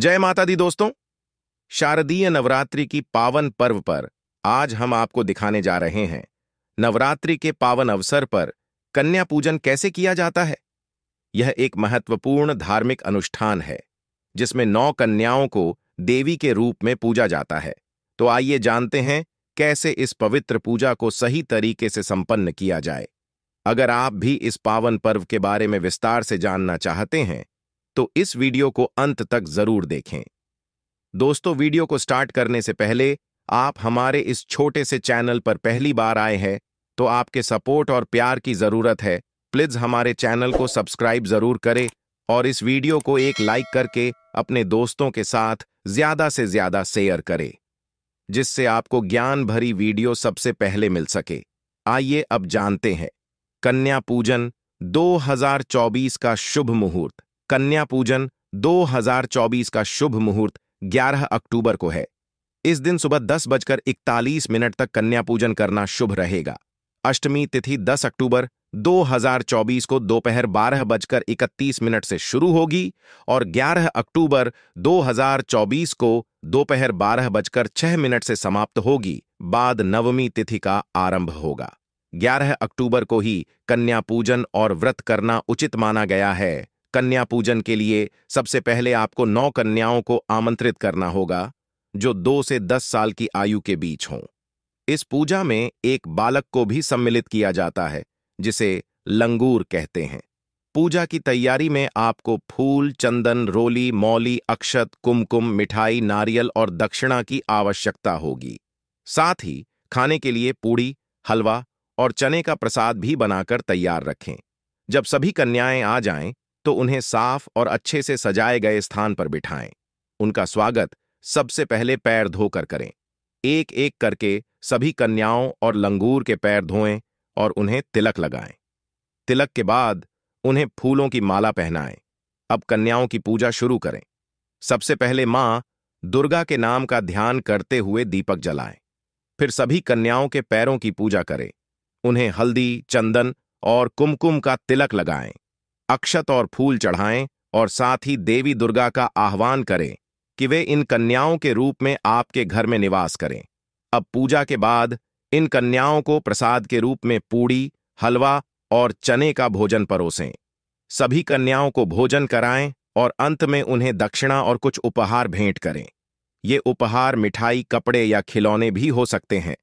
जय माता दी दोस्तों शारदीय नवरात्रि की पावन पर्व पर आज हम आपको दिखाने जा रहे हैं नवरात्रि के पावन अवसर पर कन्या पूजन कैसे किया जाता है यह एक महत्वपूर्ण धार्मिक अनुष्ठान है जिसमें नौ कन्याओं को देवी के रूप में पूजा जाता है तो आइए जानते हैं कैसे इस पवित्र पूजा को सही तरीके से संपन्न किया जाए अगर आप भी इस पावन पर्व के बारे में विस्तार से जानना चाहते हैं तो इस वीडियो को अंत तक जरूर देखें दोस्तों वीडियो को स्टार्ट करने से पहले आप हमारे इस छोटे से चैनल पर पहली बार आए हैं तो आपके सपोर्ट और प्यार की जरूरत है प्लीज हमारे चैनल को सब्सक्राइब जरूर करें और इस वीडियो को एक लाइक करके अपने दोस्तों के साथ ज्यादा से ज्यादा शेयर करें जिससे आपको ज्ञान भरी वीडियो सबसे पहले मिल सके आइए अब जानते हैं कन्या पूजन 2024 का शुभ मुहूर्त कन्या पूजन 2024 का शुभ मुहूर्त 11 अक्टूबर को है इस दिन सुबह दस बजकर इकतालीस मिनट तक कन्या पूजन करना शुभ रहेगा अष्टमी तिथि 10 अक्टूबर 2024 को दोपहर बारह बजकर इकतीस मिनट से शुरू होगी और 11 अक्टूबर 2024 को दोपहर बारह बजकर छह मिनट से समाप्त होगी बाद नवमी तिथि का आरंभ होगा 11 अक्टूबर को ही कन्या पूजन और व्रत करना उचित माना गया है कन्या पूजन के लिए सबसे पहले आपको नौ कन्याओं को आमंत्रित करना होगा जो दो से दस साल की आयु के बीच हों इस पूजा में एक बालक को भी सम्मिलित किया जाता है जिसे लंगूर कहते हैं पूजा की तैयारी में आपको फूल चंदन रोली मौली अक्षत कुमकुम मिठाई नारियल और दक्षिणा की आवश्यकता होगी साथ ही खाने के लिए पूड़ी हलवा और चने का प्रसाद भी बनाकर तैयार रखें जब सभी कन्याएं आ जाएं, तो उन्हें साफ और अच्छे से सजाए गए स्थान पर बिठाएं उनका स्वागत सबसे पहले पैर धोकर करें एक एक करके सभी कन्याओं और लंगूर के पैर धोएं और उन्हें तिलक लगाएं तिलक के बाद उन्हें फूलों की माला पहनाएं अब कन्याओं की पूजा शुरू करें सबसे पहले मां दुर्गा के नाम का ध्यान करते हुए दीपक जलाएं फिर सभी कन्याओं के पैरों की पूजा करें उन्हें हल्दी चंदन और कुमकुम का तिलक लगाएं अक्षत और फूल चढ़ाएं और साथ ही देवी दुर्गा का आह्वान करें कि वे इन कन्याओं के रूप में आपके घर में निवास करें अब पूजा के बाद इन कन्याओं को प्रसाद के रूप में पूड़ी हलवा और चने का भोजन परोसें सभी कन्याओं को भोजन कराएं और अंत में उन्हें दक्षिणा और कुछ उपहार भेंट करें ये उपहार मिठाई कपड़े या खिलौने भी हो सकते हैं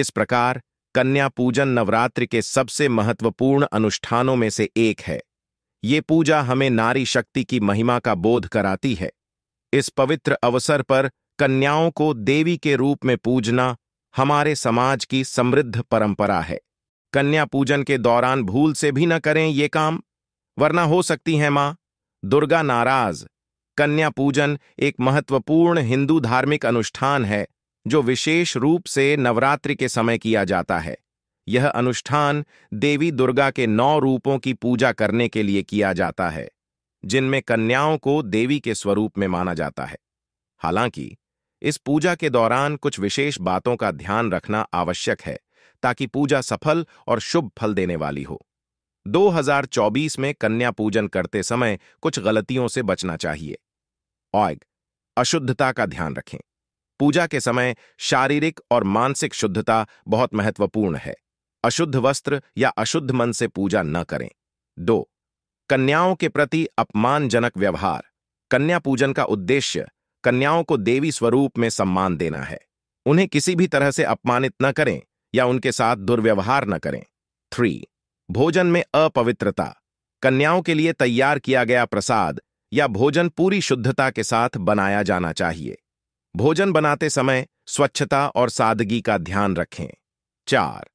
इस प्रकार कन्या पूजन नवरात्रि के सबसे महत्वपूर्ण अनुष्ठानों में से एक है ये पूजा हमें नारी शक्ति की महिमा का बोध कराती है इस पवित्र अवसर पर कन्याओं को देवी के रूप में पूजना हमारे समाज की समृद्ध परंपरा है कन्या पूजन के दौरान भूल से भी न करें ये काम वरना हो सकती है मां दुर्गा नाराज कन्या पूजन एक महत्वपूर्ण हिंदू धार्मिक अनुष्ठान है जो विशेष रूप से नवरात्रि के समय किया जाता है यह अनुष्ठान देवी दुर्गा के नौ रूपों की पूजा करने के लिए किया जाता है जिनमें कन्याओं को देवी के स्वरूप में माना जाता है हालांकि इस पूजा के दौरान कुछ विशेष बातों का ध्यान रखना आवश्यक है ताकि पूजा सफल और शुभ फल देने वाली हो 2024 में कन्या पूजन करते समय कुछ गलतियों से बचना चाहिए और अशुद्धता का ध्यान रखें पूजा के समय शारीरिक और मानसिक शुद्धता बहुत महत्वपूर्ण है अशुद्ध वस्त्र या अशुद्ध मन से पूजा न करें दो कन्याओं के प्रति अपमानजनक व्यवहार कन्या पूजन का उद्देश्य कन्याओं को देवी स्वरूप में सम्मान देना है उन्हें किसी भी तरह से अपमानित न करें या उनके साथ दुर्व्यवहार न करें थ्री भोजन में अपवित्रता कन्याओं के लिए तैयार किया गया प्रसाद या भोजन पूरी शुद्धता के साथ बनाया जाना चाहिए भोजन बनाते समय स्वच्छता और सादगी का ध्यान रखें चार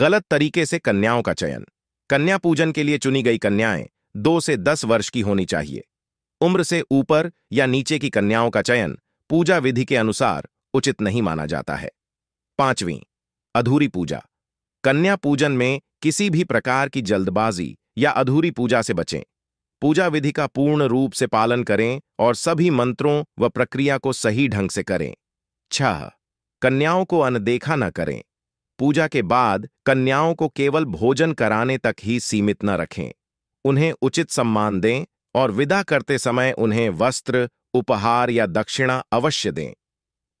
गलत तरीके से कन्याओं का चयन कन्या पूजन के लिए चुनी गई कन्याएं दो से दस वर्ष की होनी चाहिए उम्र से ऊपर या नीचे की कन्याओं का चयन पूजा विधि के अनुसार उचित नहीं माना जाता है पांचवीं अधूरी पूजा कन्या पूजन में किसी भी प्रकार की जल्दबाजी या अधूरी पूजा से बचें पूजा विधि का पूर्ण रूप से पालन करें और सभी मंत्रों व प्रक्रिया को सही ढंग से करें छह कन्याओं को अनदेखा न करें पूजा के बाद कन्याओं को केवल भोजन कराने तक ही सीमित न रखें उन्हें उचित सम्मान दें और विदा करते समय उन्हें वस्त्र उपहार या दक्षिणा अवश्य दें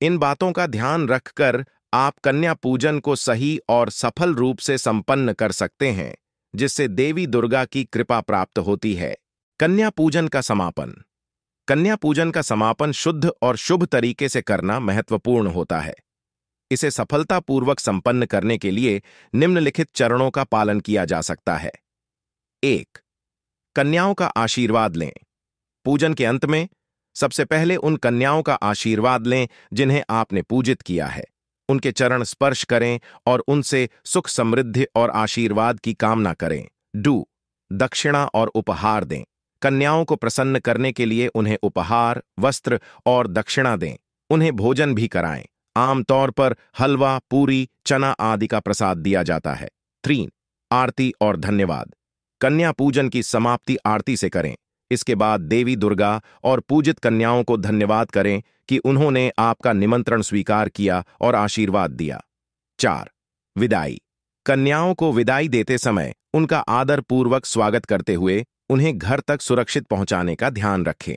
इन बातों का ध्यान रखकर आप कन्या पूजन को सही और सफल रूप से संपन्न कर सकते हैं जिससे देवी दुर्गा की कृपा प्राप्त होती है कन्या पूजन का समापन कन्या पूजन का समापन शुद्ध और शुभ तरीके से करना महत्वपूर्ण होता है इसे सफलतापूर्वक संपन्न करने के लिए निम्नलिखित चरणों का पालन किया जा सकता है एक कन्याओं का आशीर्वाद लें पूजन के अंत में सबसे पहले उन कन्याओं का आशीर्वाद लें जिन्हें आपने पूजित किया है उनके चरण स्पर्श करें और उनसे सुख समृद्धि और आशीर्वाद की कामना करें डू दक्षिणा और उपहार दें कन्याओं को प्रसन्न करने के लिए उन्हें उपहार वस्त्र और दक्षिणा दें उन्हें भोजन भी कराएं आमतौर पर हलवा पूरी चना आदि का प्रसाद दिया जाता है थ्रीन आरती और धन्यवाद कन्या पूजन की समाप्ति आरती से करें इसके बाद देवी दुर्गा और पूजित कन्याओं को धन्यवाद करें कि उन्होंने आपका निमंत्रण स्वीकार किया और आशीर्वाद दिया चार विदाई कन्याओं को विदाई देते समय उनका आदरपूर्वक स्वागत करते हुए उन्हें घर तक सुरक्षित पहुंचाने का ध्यान रखें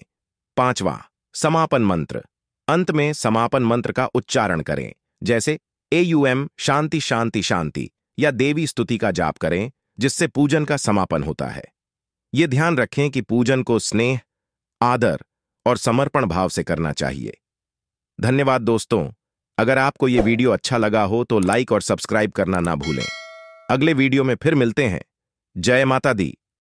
पांचवा समापन मंत्र अंत में समापन मंत्र का उच्चारण करें जैसे ए यू एम शांति शांति शांति या देवी स्तुति का जाप करें जिससे पूजन का समापन होता है ये ध्यान रखें कि पूजन को स्नेह आदर और समर्पण भाव से करना चाहिए धन्यवाद दोस्तों अगर आपको ये वीडियो अच्छा लगा हो तो लाइक और सब्सक्राइब करना ना भूलें अगले वीडियो में फिर मिलते हैं जय माता दी